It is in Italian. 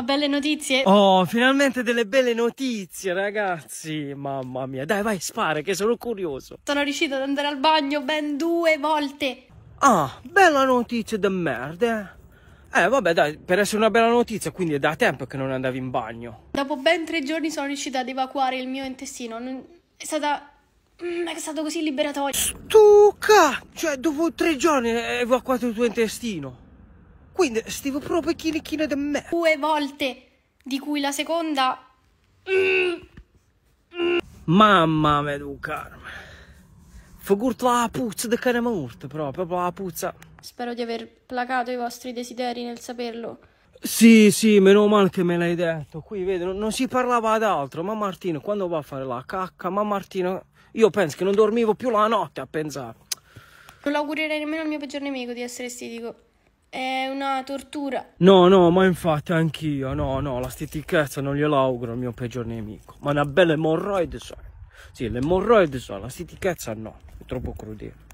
Ho belle notizie. Oh, finalmente delle belle notizie, ragazzi. Mamma mia. Dai, vai, spara, che sono curioso. Sono riuscito ad andare al bagno ben due volte. Ah, bella notizia da merda. Eh, eh vabbè, dai, per essere una bella notizia, quindi è da tempo che non andavi in bagno. Dopo ben tre giorni sono riuscita ad evacuare il mio intestino. Non... È stata Ma mm, è stato così liberatorio. Stuca! Cioè, dopo tre giorni hai evacuato il tuo intestino. Quindi stivo proprio chinichino di me. Due volte, di cui la seconda... Mamma mia, tu Carmen. Fa la puzza di cane morto, proprio, proprio la puzza. Spero di aver placato i vostri desideri nel saperlo. Sì, sì, meno male che me l'hai detto. Qui vedo, non, non si parlava d'altro. Ma Martino, quando va a fare la cacca? Ma Martino, io penso che non dormivo più la notte a pensare. Non lo augurerei nemmeno al mio peggior nemico di essere estetico. È una tortura. No, no, ma infatti anch'io, no, no, la stitichezza non glielo auguro al mio peggior nemico. Ma una bella emorroide so. Sì, l'emorroide emorroide la stitichezza no, è troppo crudele.